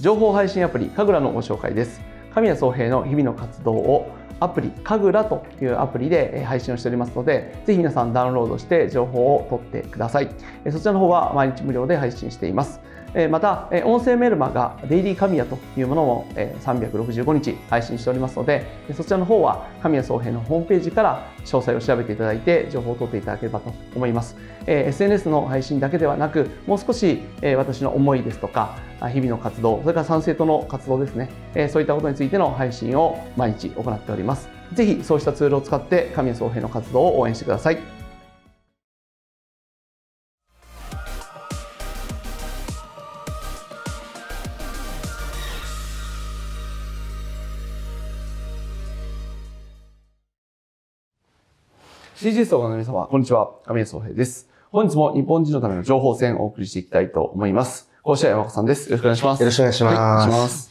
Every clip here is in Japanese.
情報配信アプリ神楽のご紹介です神谷総平の日々の活動をアプリ神楽というアプリで配信をしておりますのでぜひ皆さんダウンロードして情報を取ってくださいそちらの方は毎日無料で配信していますまた、音声メルマガ、デイリー神谷というものも365日配信しておりますので、そちらの方は神谷総平のホームページから詳細を調べていただいて、情報を取っていただければと思います。SNS の配信だけではなく、もう少し私の思いですとか、日々の活動、それから賛成との活動ですね、そういったことについての配信を毎日行っております。ぜひそうしたツールを使って神谷総平の活動を応援してください。CGS をごの皆様、こんにちは。亀井総平です。本日も日本人のための情報戦をお送りしていきたいと思います。こうして山子さんです。よろしくお願いします。よろしくお願いします。はい、います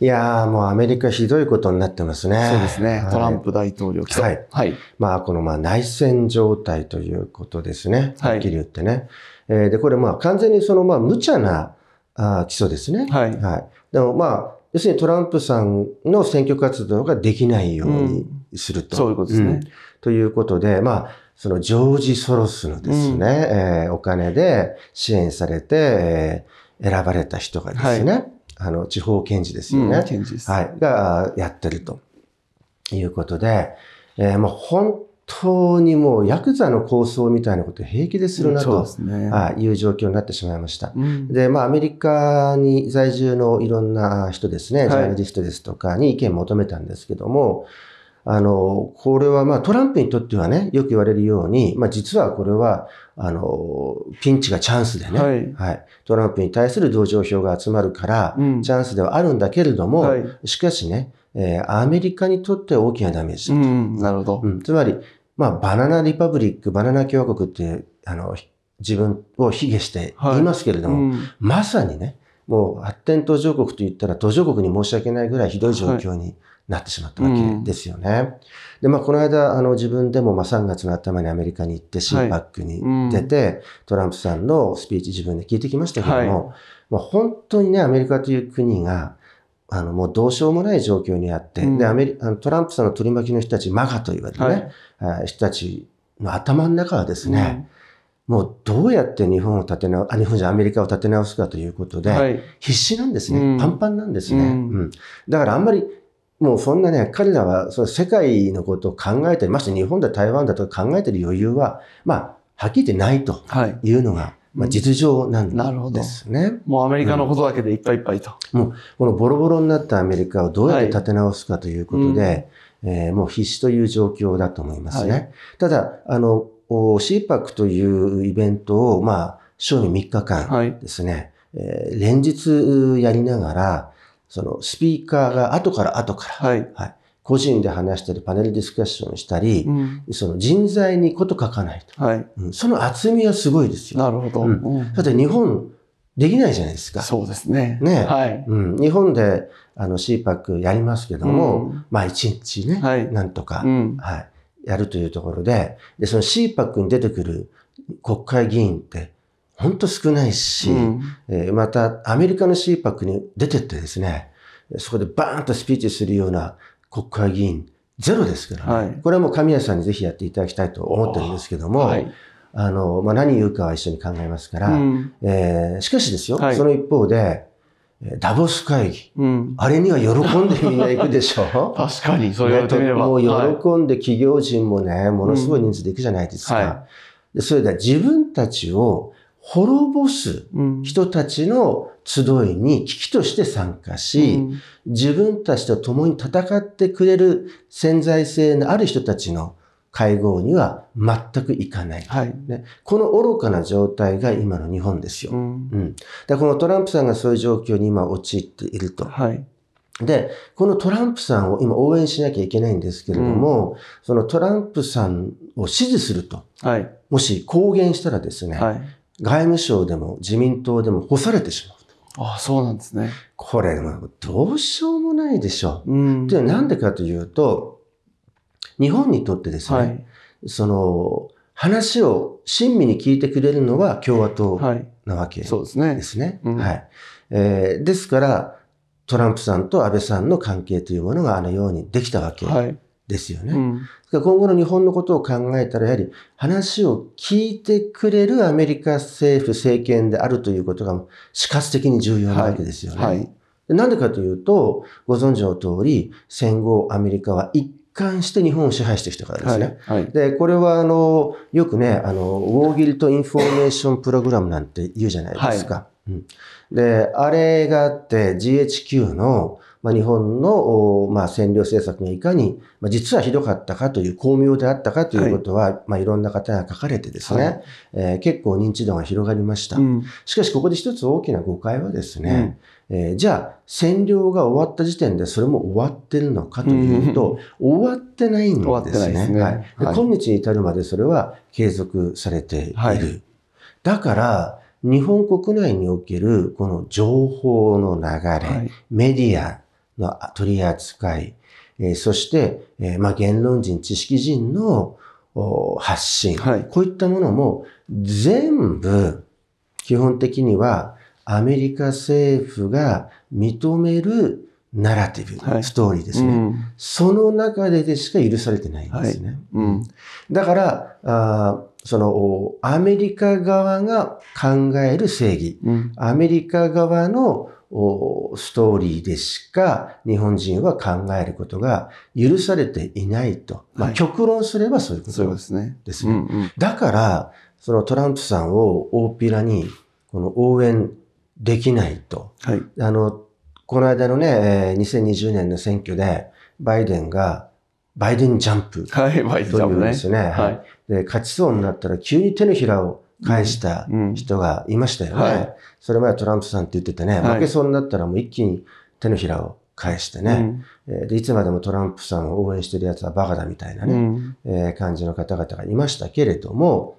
いやー、もうアメリカひどいことになってますね。そうですね。はい、トランプ大統領はい。はい。まあ、このまあ内戦状態ということですね。はい。はっきり言ってね。えー、で、これまあ完全にそのまあ無茶なあ起訴ですね。はい。はい。でもまあ、要するにトランプさんの選挙活動ができないようにすると。うん、そういうことですね。うんということで、まあ、そのジョージ・ソロスのですね、うん、えー、お金で支援されて、えー、選ばれた人がですね、はい、あの、地方検事ですよね。うん、検事です。はい。が、やってるということで、えー、もう本当にもうヤクザの構想みたいなこと平気でするなと、ね、いう状況になってしまいました。うん、で、まあアメリカに在住のいろんな人ですね、ジャーナリストですとかに意見求めたんですけども、はいあの、これはまあトランプにとってはね、よく言われるように、まあ実はこれは、あの、ピンチがチャンスでね、はい、はい、トランプに対する同情票が集まるから、うん、チャンスではあるんだけれども、はい、しかしね、えー、アメリカにとっては大きなダメージだと。うん、なるほど、うん。つまり、まあバナナリパブリック、バナナ共和国って、あの、自分を卑下して言いますけれども、はい、まさにね、もう発展途上国と言ったら途上国に申し訳ないぐらいひどい状況に、なってしまったわけですよね。うん、で、まあ、この間、あの、自分でも、まあ、3月の頭にアメリカに行って、CPAC に出て、はいうん、トランプさんのスピーチ自分で聞いてきましたけども、はい、本当にね、アメリカという国が、あの、もうどうしようもない状況にあって、うん、で、アメリあのトランプさんの取り巻きの人たち、マガと言われるね、はい、人たちの頭の中はですね、もうどうやって日本を立て直、あ、日本じゃアメリカを立て直すかということで、はい、必死なんですね、うん、パンパンなんですね、うん、うん、だからあんまりもうそんなね、彼らはそ世界のことを考えたり、まして日本だ、台湾だと考えてる余裕は、まあ、はっきり言ってないというのが、はいまあ、実情なんですね、もうアメリカのことだけでいっぱいいっぱいと、うん。もうこのボロボロになったアメリカをどうやって立て直すかということで、はい、えー、もう必死という状況だと思いますね。はい、ただ、あの、CPAC というイベントを、まあ、正味3日間ですね、はい、えー、連日やりながら、そのスピーカーが後から後から、はい、はい、個人で話したり、パネルディスカッションしたり、うん、その人材にこと書かないと、はいうん、その厚みはすごいですよ。なるほど。うん、だって日本、できないじゃないですか。そうですね。ね。はい。うん。日本で、あの、CPAC やりますけども、うん、まあ、一日ね、はい、なんとか、うん、はい。やるというところで、で、その CPAC に出てくる国会議員って、本当少ないし、うん、えー、またアメリカの CPAC に出てってですね、そこでバーンとスピーチするような国会議員、ゼロですから、ねはい、これはもう神谷さんにぜひやっていただきたいと思ってるんですけども、はい、あの、まあ、何言うかは一緒に考えますから、うん、えー、しかしですよ、はい、その一方で、ダボス会議、うん、あれには喜んでみんな行くでしょ 確かに、それは、みば。もう喜んで企業人もね、ものすごい人数で行くじゃないですか。うん、それで自分たちを滅ぼす人たちの集いに危機として参加し、自分たちと共に戦ってくれる潜在性のある人たちの会合には全く行かない、はい、ね、この愚かな状態が今の日本ですよ、うん、うん、このトランプさんがそういう状況に今陥っていると、はい、でこのトランプさんを今応援しなきゃいけないんですけれども、うん、そのトランプさんを支持すると、はい、もし公言したらですね、はい、外務省でも自民党でも干されてしまう。ああ、そうなんですね。これ、どうしようもないでしょう。うん。で、なんでかというと、日本にとってですね、はい、その、話を親身に聞いてくれるのは共和党なわけですね。はい、そうですね。ですね、うん。はい。えー、ですから、トランプさんと安倍さんの関係というものがあのようにできたわけですよね。うん、今後の日本のことを考えたら、やはり話を聞いてくれるアメリカ政府、政権であるということが、死活的に重要なわけですよね。はい、はい、なんでかというと、ご存知の通り、戦後アメリカは一貫して日本を支配してきたからですね。はい、はい、で、これはあの、よくね、あの、ウォーギルト・インフォメーション・プログラムなんて言うじゃないですか。はい、うん、で、あれがあって GHQ のまあ、日本の、まあ、占領政策がいかに、まあ、実はひどかったかという、巧妙であったかということは、はい、まあ、いろんな方が書かれてですね、はい、えー、結構認知度が広がりました。うん、しかし、ここで一つ大きな誤解はですね、うん、えー、じゃあ、占領が終わった時点でそれも終わってるのかというと、うん、終わってないんですね。ねはい、今日に至るまでそれは継続されている。だから、日本国内におけるこの情報の流れ、メディアの取り扱い、えそして、えまあ、言論人、知識人の発信、はい、こういったものも全部基本的にはアメリカ政府が認めるナラティブ、はい、ストーリーですね、うん、その中ででしか許されてないんですね。はいうん、だからあその、アメリカ側が考える正義、うん、アメリカ側のストーリーでしか日本人は考えることが許されていないと。まあ、極論すればそういうことですね。ですね、うんうん、だから、そのトランプさんを大っぴらにこの応援できないと。はい、あの、この間のね、2020年の選挙でバイデンがバイデンジャンプ。はい、バイデンジャンプ、ね。ですね。はい。で、勝ちそうになったら急に手のひらを返した人がいましたよね。うんうん、はい、それでトランプさんって言っててね、負けそうになったらもう一気に手のひらを返してね、うん、でいつまでもトランプさんを応援してる奴はバカだみたいなね、うん、えー、感じの方々がいましたけれども、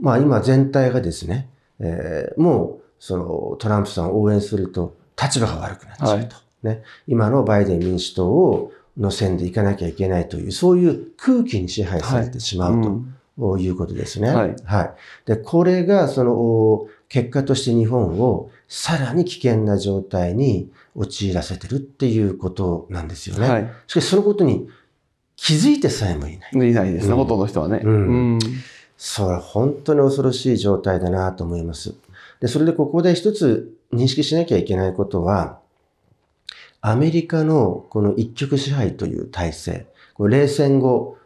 まあ今全体がですね、えー、もうそのトランプさんを応援すると立場が悪くなっちゃうと。はい、ね、今のバイデン民主党をの線でいかなきゃいけないという、そういう空気に支配されてしまうと。いうことですね。はい。はい。で、これが、その、結果として日本をさらに危険な状態に陥らせてるっていうことなんですよね。はい。しかし、そのことに気づいてさえもいない。いないですね、ほとんどの人はね。うん。うん、それ、本当に恐ろしい状態だなと思います。で、それでここで一つ認識しなきゃいけないことは、アメリカのこの一極支配という体制、冷戦後、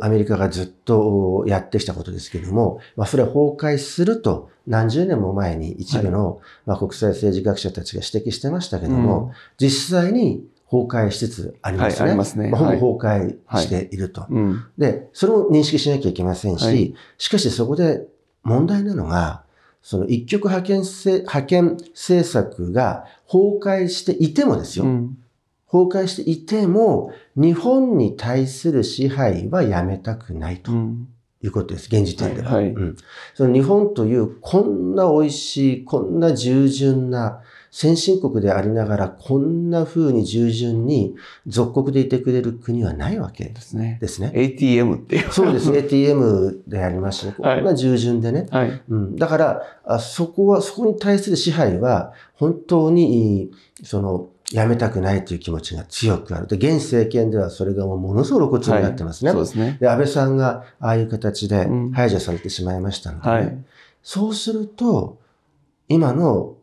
アメリカがずっとやってきたことですけれども、まあ、それは崩壊すると何十年も前に一部の、まあ、国際政治学者たちが指摘してましたけれども、うん、実際に崩壊しつつありますね。はい、ありますね。ほぼ崩壊していると、はいはいうん、で、それを認識しなきゃいけませんし、しかしそこで問題なのが、その一極派遣せ、派遣政策が崩壊していてもですよ。うん、崩壊していても、日本に対する支配はやめたくないということです。うん、現時点では、はいはい、うん。その日本というこんな美味しい、こんな従順な、先進国でありながら、こんな風に従順に属国でいてくれる国はないわけですね。ですね。ATM っていう。そうです。ATM でありまし、て、こんな従順でね。はい、うん、だからあ、そこは、そこに対する支配は、本当に、その、やめたくないという気持ちが強くある。で、現政権ではそれがもうものすごく露骨になってますね。はい、そうですね。で、安倍さんがああいう形で排除されてしまいましたので、ねうんはい、そうすると、今の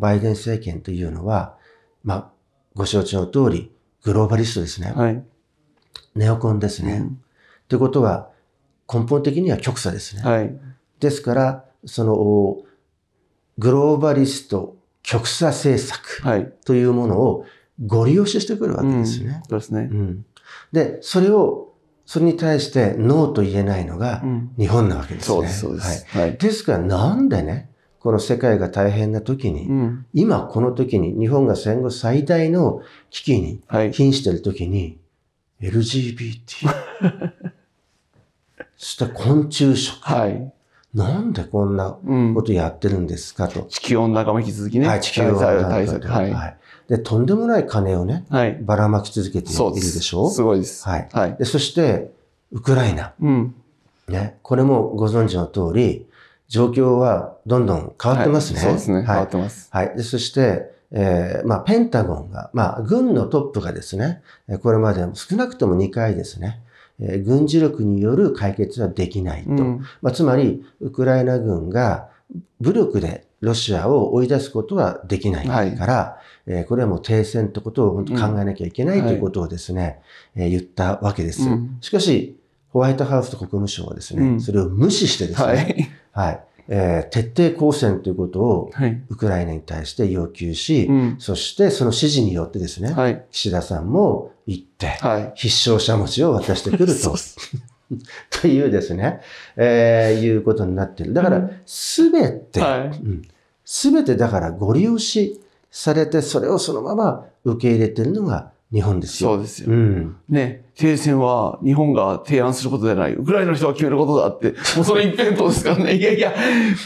バイデン政権というのは、まあ、ご承知の通り、グローバリストですね。はい、ネオコンですね。うん、ということは、根本的には極左ですね。はい、ですから、その、グローバリスト極左政策というものをご利用ししてくるわけですね。うん、そうですね。うん、で、それを、それに対してノーと言えないのが日本なわけですね。そうです、そうです。はい。ですから、なんでね、この世界が大変な時に、うん、今この時に、日本が戦後最大の危機に、瀕してる時に、はい、LGBT。そして昆虫食。はい。なんでこんなことやってるんですかと。うん、地球温暖化も引き続きね。はい、地球温暖化対策。はい、はい。で、とんでもない金をね、はい、ばらまき続けているでしょうすごいです。はい。はい、でそして、ウクライナ。うん。ね。これもご存知の通り、状況はどんどん変わってますね。はい、そうですね、はい、変わってます。はい。でそして、えー、まあ、ペンタゴンが、まあ、軍のトップがですね、これまで少なくとも2回ですね、えー、軍事力による解決はできないと。うん、まあ、つまり、ウクライナ軍が武力でロシアを追い出すことはできないから、はい、えー、これはもう停戦ってことを本当考えなきゃいけない、うん、ということをですね、え言ったわけです。うん、しかし、ホワイトハウスと国務省はですね、うん、それを無視してですね、はい、はい、えー、徹底抗戦ということを、ウクライナに対して要求し、そしてその指示によってですね、はい、岸田さんも行って、必勝者持ちを渡してくると。というですね、えー、いうことになってる。だから、すべて、す、う、べ、ん、てだからご利用しされて、それをそのまま受け入れてるのが日本ですよ。そうですよ。うん、ね。停戦は日本が提案することじゃない。ウクライナの人が決めることだって、もうそれ一辺倒ですからね。いやいや、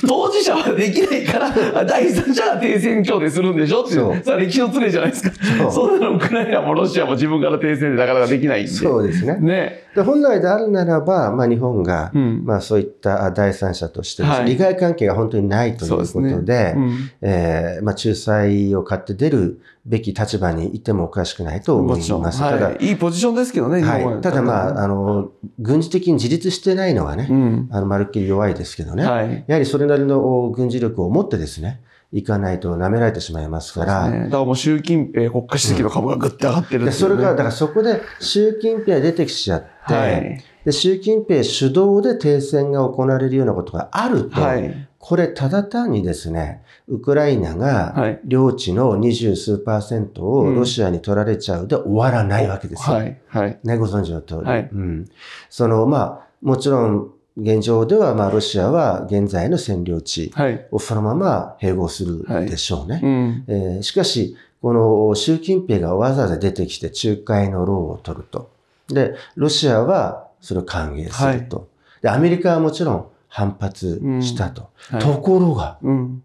当事者はできないから、第三者は停戦協定するんでしょっていう。それ歴史の常じゃないですか。そんなのウクライナもロシアも自分から停戦でなかなかできないんで。そうですね。ね。で本来であるならば、まあ日本が、うん、まあそういった第三者としてね、はい、利害関係が本当にないということで、えまあ仲裁を買って出るべき立場にいてもおかしくないと思います。はい、ただ、いいポジションですけどね。はい、ただまあ、あの、軍事的に自立してないのはね、うん、あの、まるっきり弱いですけどね、はい、やはりそれなりの軍事力を持ってですね、いかないと舐められてしまいますから。ね、だからもう習近平国家主席の株がぐって上がってる、ねうん、それが、だからそこで習近平出てきちゃって、はい、で習近平主導で停戦が行われるようなことがあると、はい、これただ単にですね、ウクライナが領地の二十数パーセントをロシアに取られちゃうで終わらないわけですよ。はい。はい、ね、ご存知の通り。はい、うん。その、まあ、もちろん、現状では、まあ、ロシアは現在の占領地をそのまま併合するでしょうね。えしかし、この習近平がわざわざ出てきて仲介の労を取ると。で、ロシアはそれを歓迎すると。はい、で、アメリカはもちろん反発したと。うんはい、ところが、うん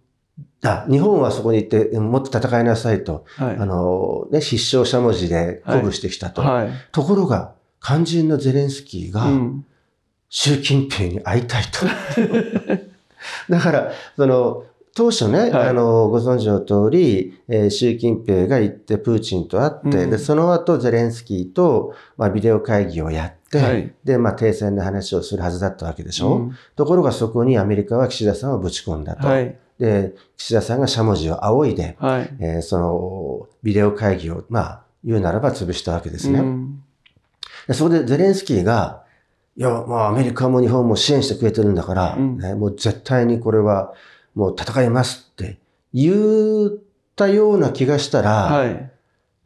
あ日本はそこに行って、もっと戦いなさいと、はい、あの、ね、必勝しゃもじで鼓舞してきたと。はい、ところが、肝心のゼレンスキーが、うん、習近平に会いたいと。だから、その、当初ね、はい、あの、ご存知の通り、えー、習近平が行って、プーチンと会って、うん、で、その後、ゼレンスキーと、まあ、ビデオ会議をやって、はい、で、まあ、停戦の話をするはずだったわけでしょ、うん、ところが、そこにアメリカは岸田さんをぶち込んだと。はい、で、岸田さんがしゃもじを仰いで、はい、えー、その、ビデオ会議を、まあ、言うならば潰したわけですね。うん、でそこで、ゼレンスキーが、いや、まあ、アメリカも日本も支援してくれてるんだから、うん、ね、もう絶対にこれは、もう戦いますって言ったような気がしたら、はい、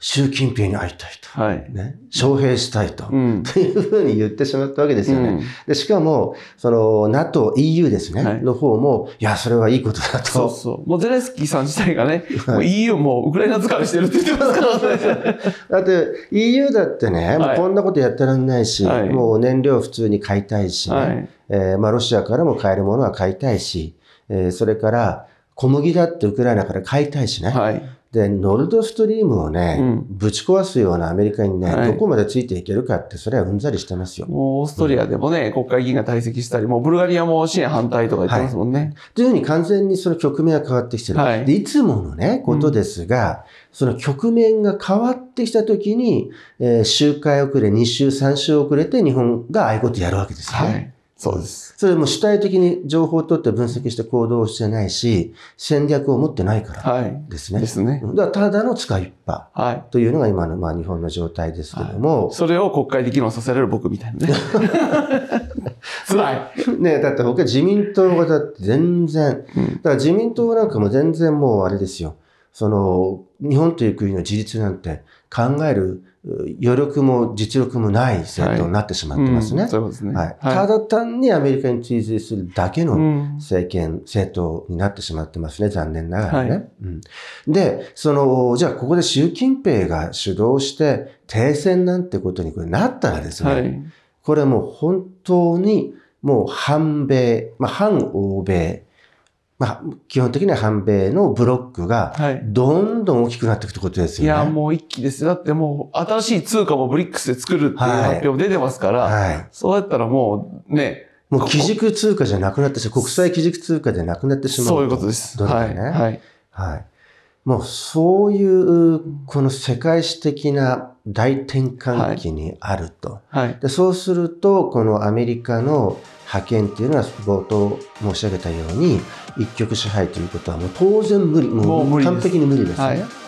習近平に会いたいと。はい。ね。招聘したいと。うん、というふうに言ってしまったわけですよね。うん、でしかも、その、NATO、EU ですね。はい、の方も、いや、それはいいことだと。そうそう。もうゼレンスキーさん自体がね、はい、EU もウクライナ疲れしてるって言ってますからね。だって EU だってね、もうこんなことやってらんないし、はい、もう燃料普通に買いたいしねはい、えー、まあロシアからも買えるものは買いたいし、えー、それから、小麦だってウクライナから買いたいしね。はいで、ノルドストリームをね、うん、ぶち壊すようなアメリカにね、はい、どこまでついていけるかって、それはうんざりしてますよ。もうオーストリアでもね、うん、国会議員が退席したり、もうブルガリアも支援反対とか言ってますもんね。はい、というふうに完全にその局面は変わってきてる。はい、でいつものね、ことですが、うん、その局面が変わってきたときに、えー、周回遅れ、2週、3週遅れて日本がああいうことやるわけですね。はいそうです。それも主体的に情報を取って分析して行動してないし、戦略を持ってないからですね。はい、ですね。だからただの使いっぱというのが今のまあ日本の状態ですけども、はい、それを国会で議論させられる僕みたいなね。辛い。ねだって僕は自民党がだって全然、だから自民党なんかも全然もうあれですよ。その、日本という国の自立なんて考える余力も実力もない政党になってしまってますね。はいうん、そうですね、はい。ただ単にアメリカに追随するだけの政権、うん、政党になってしまってますね、残念ながらね。はいうん、で、その、じゃあここで習近平が主導して停戦なんてことにこれなったらですね、はい、これもう本当にもう反米、まあ、反欧米、まあ、基本的には反米のブロックが、どんどん大きくなっていくってことですよね。はい、いや、もう一気です。だってもう、新しい通貨もブリックスで作るっていう発表も出てますから、はい、そうやったらもう、ね、もう基軸通貨じゃなくなってしまう。国際基軸通貨でなくなってしまう。そういうことです。ね、はい。はい。はい。もうそういう、この世界史的な大転換期にあると、はいはい、でそうするとこのアメリカの覇権っていうのは冒頭申し上げたように一極支配ということはもう当然無理もう完璧に無理ですね。